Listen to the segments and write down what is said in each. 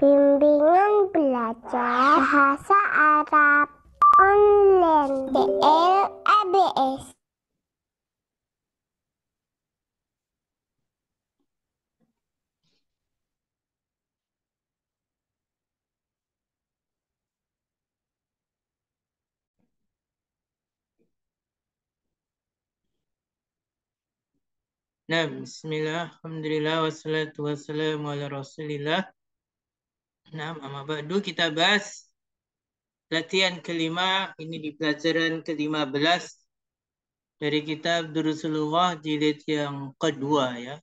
Bimbingan Belajar Bahasa Arab Online BL ABS Nah, bismillah, alhamdulillah, wassalatu wassalamu ala rasulillah. Nah, Mama Badu kita bahas latihan kelima ini di pelajaran ke-15 dari kitab Durusulullah jilid yang kedua ya.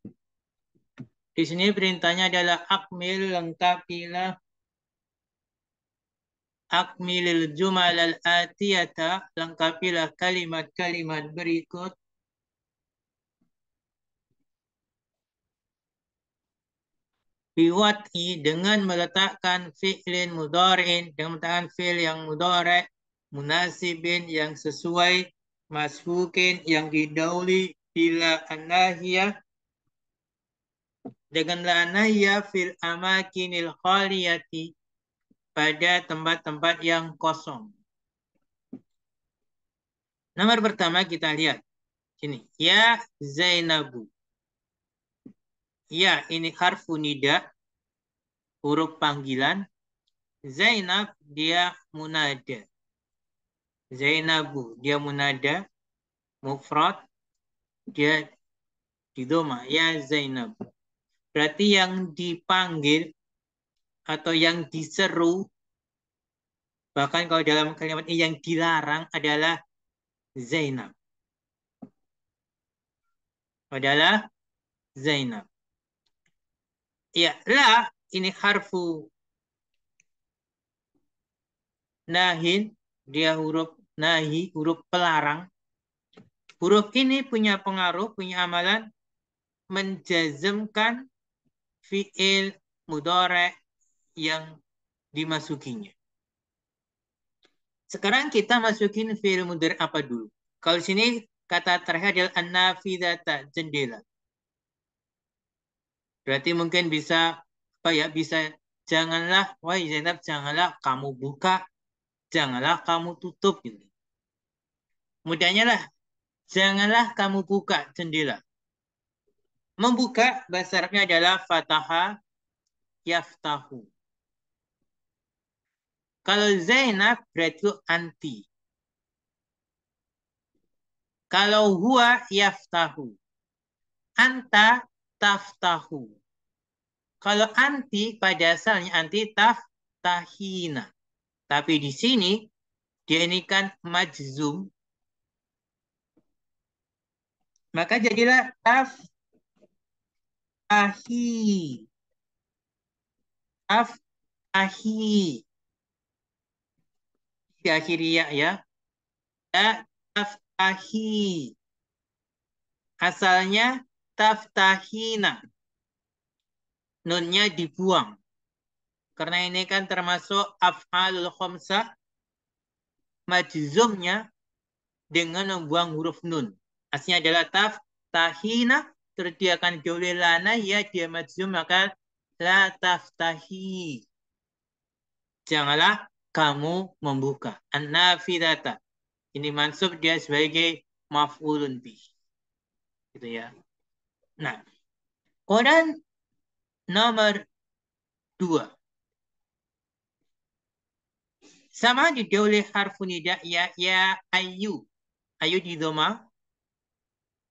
Di sini perintahnya adalah akmil lengkapilah akmilil jumalal atiyata lengkapilah kalimat-kalimat berikut biwati dengan meletakkan fi'lin mudhari'in dengan meletakkan fil yang mudhari' munasibin yang sesuai masfukin yang didauli bila anahiyah dengan lanaya fil amakinil khaliyati pada tempat-tempat yang kosong. Nomor pertama kita lihat. ini Ya Zainabu. Ya, ini harfu nida, huruf panggilan. Zainab, dia munada. Zainabu, dia munada. Mufrad, dia didoma. Ya Zainab. Berarti yang dipanggil atau yang diseru, bahkan kalau dalam kalimat ini yang dilarang adalah Zainab. Adalah Zainab. Ya, la ini harfu nahin, dia huruf nahi, huruf pelarang. Huruf ini punya pengaruh, punya amalan menjazmkan fi'il mudore yang dimasukinya. Sekarang kita masukin fi'il mudore apa dulu? Kalau sini kata terakhir adalah an jendela. Berarti mungkin bisa apa ya bisa janganlah wahai iya, Zainab janganlah kamu buka, janganlah kamu tutup gitu. Mudahnya lah janganlah kamu buka jendela. Membuka bahasa Arabnya adalah fataha yaftahu. Kalau Zainab berarti anti. Kalau huwa yaftahu. Anta taftahu. Kalau anti pada asalnya anti taftahina. Tapi di sini dia ini kan majzum. Maka jadilah taftahi. Taftahi. Di akhir ya ya. Taftahi. Asalnya taftahina. Nunnya dibuang. Karena ini kan termasuk af'alul khomsah. Majzumnya dengan membuang huruf nun. Aslinya adalah taftahina. Terus dia akan lana, ya dia majzum maka la taftahi. Janganlah kamu membuka. An-nafidata. Ini mansub dia sebagai maf'ulun bih. Gitu ya. Nah, koran nomor dua. Sama didahului harfu nida ya ya ayu. Ayu di doma.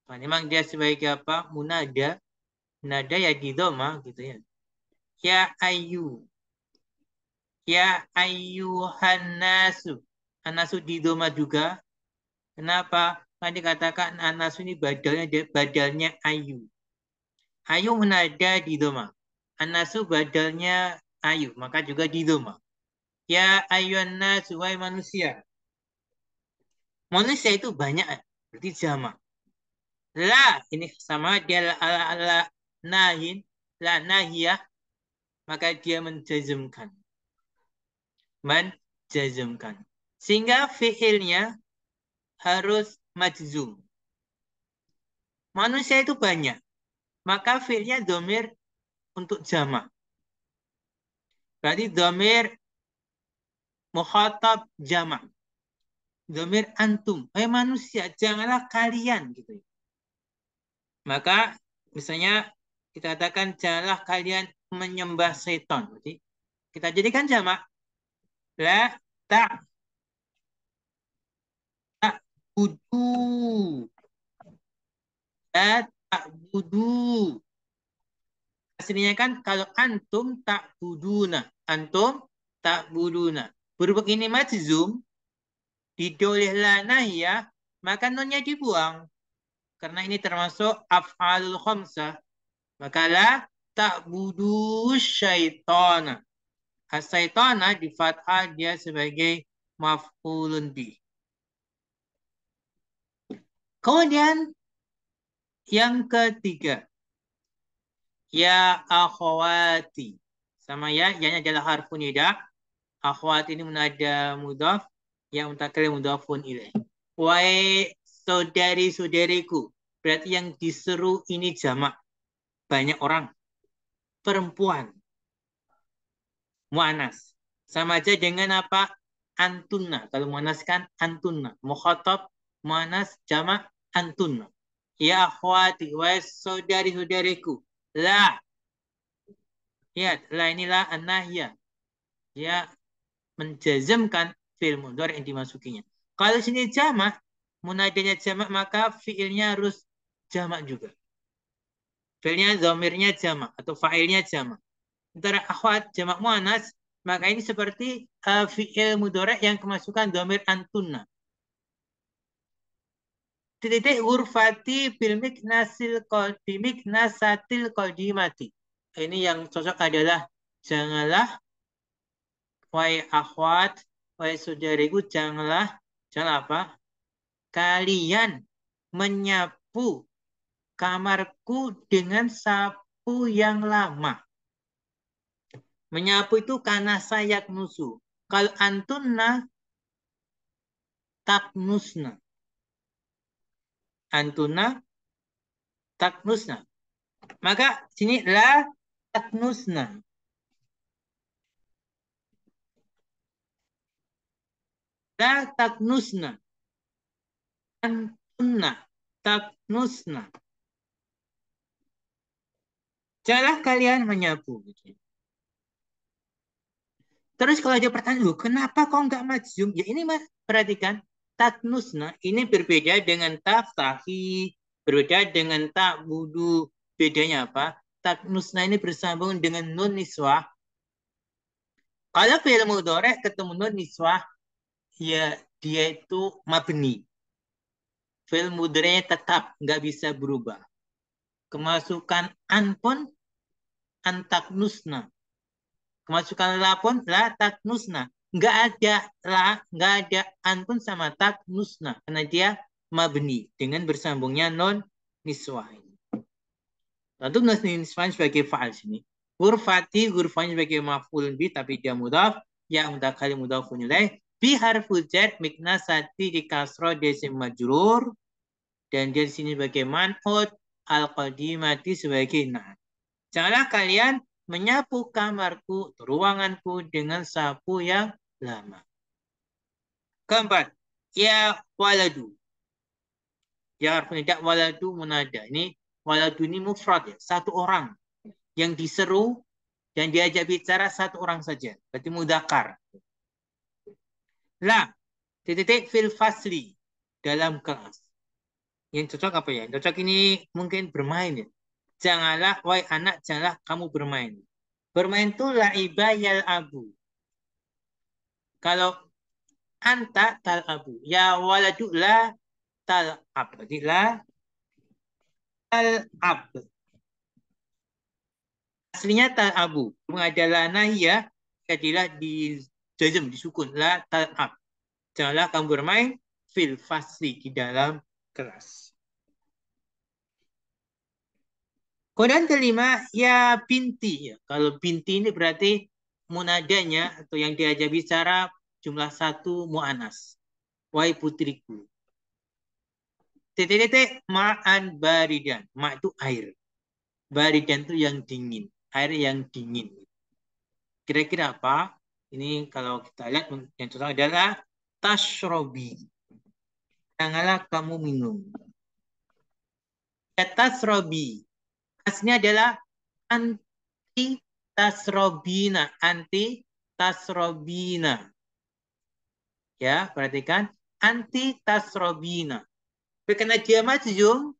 Nah, memang dia sebagai apa? Munada. Nada ya di doma gitu ya. Ya ayu. Ya ayu hanasu Anasu di doma juga. Kenapa? Kan dikatakan anasu ini badalnya badalnya ayu. Ayu menada di doma. Anasu badalnya ayu, maka juga di doma. Ya ayu anasu, wahai manusia. Manusia itu banyak, berarti jama. La, ini sama dia la, la, la nahin, la nahiyah, maka dia menjazmkan. Menjazmkan. Sehingga fiilnya harus majzum. Manusia itu banyak maka filnya domir untuk jama. Berarti domir mukhatab jama. Domir antum. Eh hey manusia, janganlah kalian. gitu. Maka misalnya kita katakan janganlah kalian menyembah seton. Berarti kita jadikan jama, La tak tak budu. La Tak budu, Aslinya kan kalau antum tak buduna, Antum tak buduna. Berubah ini majzum. Didoleh lanah ya. Maka nonnya dibuang. Karena ini termasuk af'alul khomsah. Maka tak budu syaitana. as di fathah dia sebagai maf'ulun bih. Kemudian yang ketiga, ya akhwati. Sama ya, Ya-nya adalah harfu nida. Akhwati ini menada mudhaf, yang mutakallim mudhafun ilaih. Wahai saudari-saudariku, berarti yang diseru ini jamak. Banyak orang. Perempuan. Mu'anas. Sama aja dengan apa? Antunna. Kalau mu'anas kan antunna. Mukhotob, mu'anas, jamak, antunna. Ya akhwati, wahai saudari-saudariku. La. Ya, la inilah anahya. Ya, menjazamkan fi'il mudhari yang dimasukinya. Kalau sini jamak, munadanya jamak, maka fi'ilnya harus jamak juga. Fi'ilnya, zamirnya jamak, atau fa'ilnya jamak. Antara akhwat jamak mu'anas, maka ini seperti uh, fi'il mudhari yang kemasukan zamir antunna titik nasil bil nasatil qalbi miknasatil qaddimati. Ini yang cocok adalah janganlah wai akhwat, wai saudariku janganlah jangan apa? Kalian menyapu kamarku dengan sapu yang lama. Menyapu itu karena sayak nusu. Kalau antunna tak musna antuna taknusna. Maka sini la taknusna. La taknusna. Antunna taknusna. Jalah kalian menyapu. Gitu. Terus kalau ada pertanyaan, kenapa kok nggak majum? Ya ini mas, perhatikan. Tatnusna ini berbeda dengan taftahi, berbeda dengan tak budu. Bedanya apa? Tatnusna ini bersambung dengan nun niswah. Kalau fi'il mudhari ketemu nun niswah, ya dia itu mabni. Fi'il mudhari tetap nggak bisa berubah. Kemasukan an pun antaknusna. Kemasukan la pun la taknusna nggak ada la nggak ada an pun sama tak musnah karena dia mabni dengan bersambungnya non niswain tentu non niswain sebagai faal sini hurfati hurfanya sebagai maful bi tapi dia mudaf ya mudah kali mudah punya bi harful mikna sati di kasro desim majrur dan dia di sini sebagai manhut al qadimati sebagai na janganlah kalian menyapu kamarku ruanganku dengan sapu yang lama. Keempat, ya waladu. Ya, artinya tidak waladu munada. Ini waladu ini mufrad ya, satu orang yang diseru dan diajak bicara satu orang saja. Berarti mudakar. La, titik-titik fil fasli dalam kelas. Yang cocok apa ya? Yang cocok ini mungkin bermain ya. Janganlah, wai anak, janganlah kamu bermain. Bermain itu la'ibayal abu. Kalau anta tal'abu. Ya waladu la tal'ab. Jadi la tal'ab. Aslinya tal'abu. Mengadalah nahiyah. Ya, jadilah di jazm, disukun. La tal'ab. Janganlah kamu bermain fil fasli di dalam kelas. Kemudian kelima, ya binti. Ya. Kalau binti ini berarti munadanya atau yang diajak bicara jumlah satu mu'anas. wai putriku. TTT ma'an baridan. Ma itu air. Baridan itu yang dingin. Air yang dingin. Kira-kira apa? Ini kalau kita lihat yang contoh adalah tasrobi. Janganlah kamu minum. Kata tasrobi. Aslinya adalah anti tasrobina, anti tasrobina. Ya, perhatikan anti tasrobina. Karena dia majzum,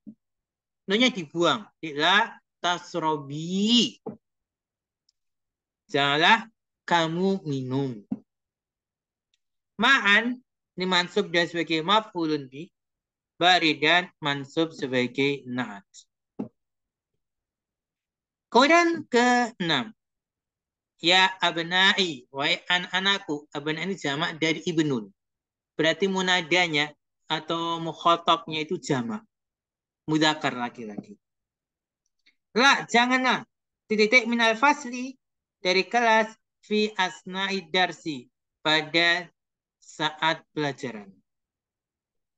nunya dibuang. La tasrobi. Janganlah kamu minum. Ma'an ini mansub dan sebagai maf'ulun bi. Bari mansub sebagai na'at. Kemudian ke enam ya abna'i, wahai anak-anakku. abnai ini jamak dari ibnun. Berarti munadanya atau mukhotobnya itu jamak. Mudakar laki-laki. La, janganlah. Titik-titik minal fasli dari kelas fi asna'i darsi pada saat pelajaran.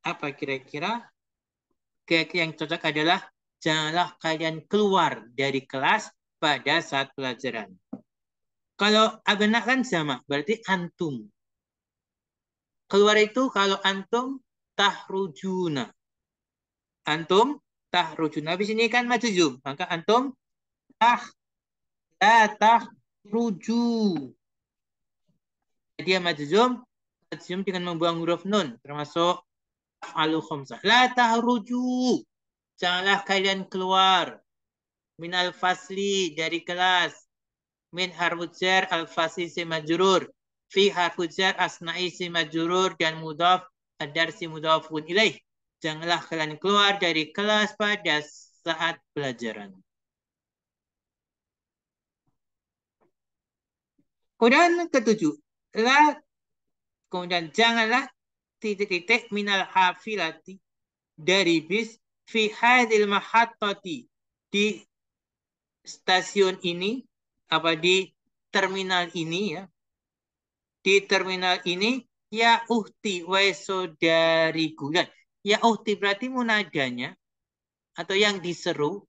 Apa kira-kira? Kira-kira yang cocok adalah janganlah kalian keluar dari kelas pada saat pelajaran. Kalau abna kan sama, berarti antum. Keluar itu kalau antum tahrujuna. Antum tahrujuna. Habis ini kan majujum. maka antum tah la tahruju. Dia majujum, majujum dengan membuang huruf nun termasuk alu khumsah. La tahruju. Janganlah kalian keluar minal fasli dari kelas min jar al si majurur fi asna'i asnaisi majurur dan mudaf adarsi mudafun ilaih. Janganlah kalian keluar dari kelas pada saat pelajaran. Kemudian ketujuh, la kemudian janganlah titik-titik minal hafilati dari bis fi hadil mahattati di stasiun ini apa di terminal ini ya. Di terminal ini ya uhti weso dari Dan ya uhti berarti munadanya atau yang diseru,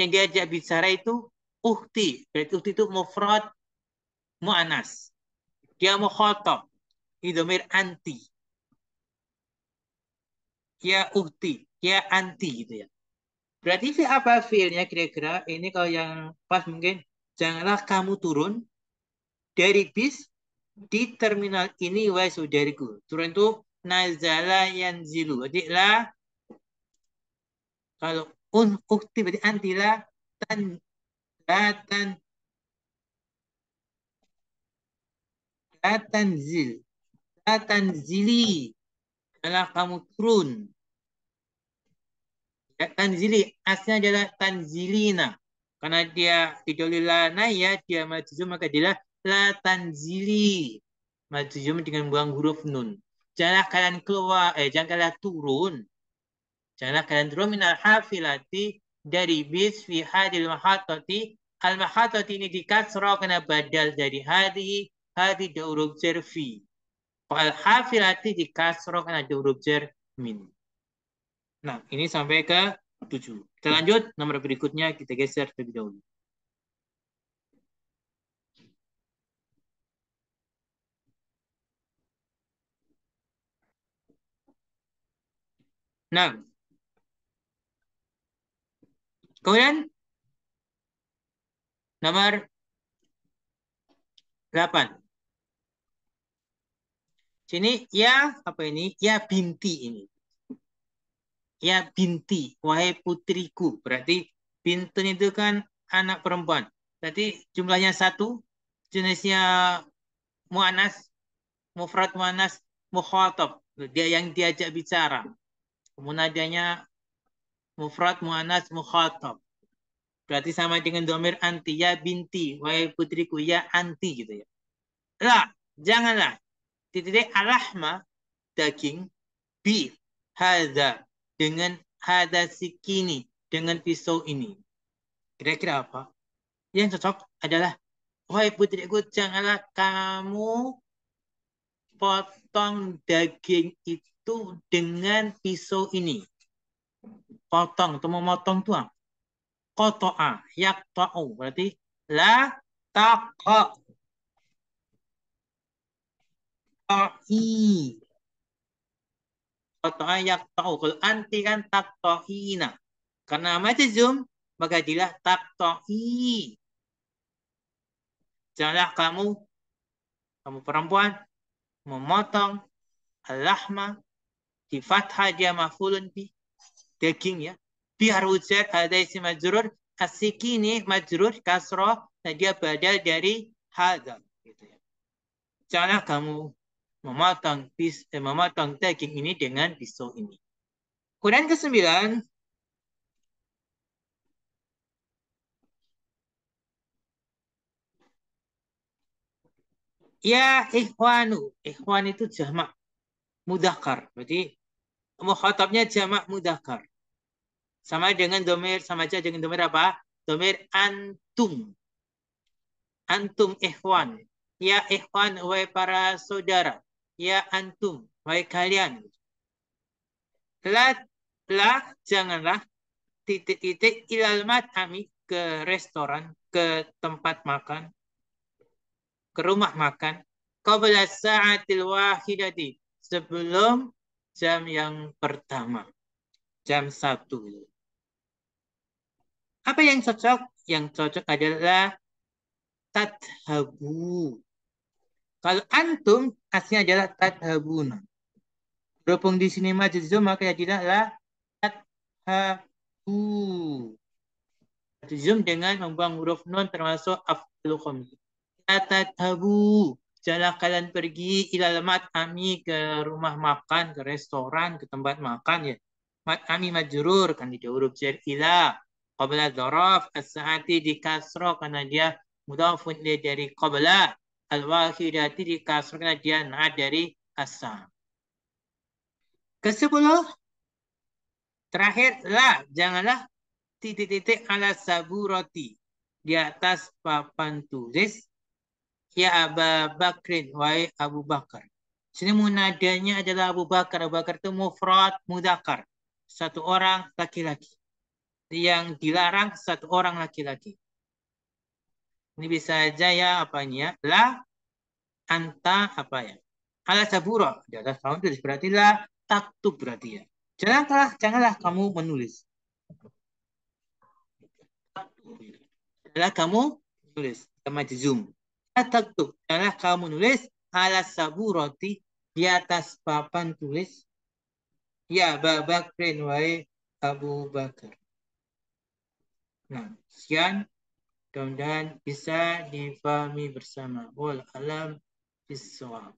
yang diajak bicara itu uhti. Berarti uhti itu mufrad mu'anas. Dia mukhatab. Idomir anti. Ya uhti. Ya anti gitu ya. Berarti apa feelnya kira-kira? Ini kalau yang pas mungkin janganlah kamu turun dari bis di terminal ini wahai saudariku. Turun itu nazala zilu. Jadi lah kalau un ukti berarti antila tan zil, latanzil zili. Janganlah kamu turun ya, tanzili asnya adalah tanzilina karena dia didolilah naya, dia majuzum maka dia la tanzili. majuzum dengan buang huruf nun. Janganlah kalian keluar, eh janganlah turun. Janganlah kalian turun minal hafilati dari bis fi hadil mahatati. Al mahatati ini dikasroh karena badal dari hadi hadi da huruf jerfi. Al hafilati dikasro kena da huruf jermin. Nah, ini sampai ke tujuh. Kita lanjut nomor berikutnya kita geser terlebih dahulu. Nah, kemudian nomor delapan. Sini ya apa ini? Ya binti ini ya binti, wahai putriku. Berarti bintun itu kan anak perempuan. Berarti jumlahnya satu, jenisnya mu'anas, mufrad mu'anas, mukhatab. Dia yang diajak bicara. Munadanya mufrad mu'anas mukhatab. Berarti sama dengan domir anti, ya binti, wahai putriku, ya anti gitu ya. Lah, janganlah. Titik alahma, daging, bi, hadha, dengan hadasikini, dengan pisau ini. Kira-kira apa? Yang cocok adalah, wahai putriku, janganlah kamu potong daging itu dengan pisau ini. Potong, atau memotong apa? Kotoa, yak yakta'u. Berarti, la tako Qata'a tahu Kalau anti kan tohina, Karena zoom, maka tak taqta'i. Janganlah kamu kamu perempuan memotong al-lahma di fathah dia mafulun bi daging ya. biar ujat ada isi majrur ini majrur kasroh nah dia badal dari hadal gitu ya. Janganlah kamu mematang pis, eh, mematang daging ini dengan pisau ini. Kemudian sembilan, Ya ikhwanu. Ikhwan itu jamak mudakar. Berarti mukhatabnya jamak mudakar. Sama dengan domir, sama aja dengan domir apa? Domir antum. Antum ikhwan. Ya ikhwan, wahai para saudara ya antum, baik kalian. La, la janganlah titik-titik ilal matami ke restoran, ke tempat makan, ke rumah makan. Qabla sa'atil wahidati. Sebelum jam yang pertama. Jam satu. Apa yang cocok? Yang cocok adalah tathabu kalau antum kasihnya adalah tadhabuna. Berhubung di sini zoom maka ya tidaklah tadhabu. Zoom dengan membuang huruf non termasuk afdal Tat Tadhabu. Jangan kalian pergi ilal kami ke rumah makan, ke restoran, ke tempat makan ya. Kami majurur kan di huruf jar ila. Qabla dharaf as di kasro karena dia mudah mudafun dari qabla al-wahidati dikasrkan dia na dari kasar. Kesepuluh, terakhir la, janganlah titik-titik ala roti di atas papan tulis ya Abu Bakrin wahai Abu Bakar. Sini munadanya adalah Abu Bakar. Abu Bakar itu mufrad mudakar. Satu orang laki-laki. Yang dilarang satu orang laki-laki. Ini bisa aja ya apanya. La anta apa ya? Ala sabura. Di atas kamu tulis berarti la taktub berarti ya. Janganlah janganlah kamu menulis. Janganlah kamu menulis. Sama zoom. Taktub. Janganlah kamu menulis ala saburati di atas papan tulis ya babak wae Abu Bakar. Nah, sekian Kemudian bisa dipahami bersama. Wal alam bisawab.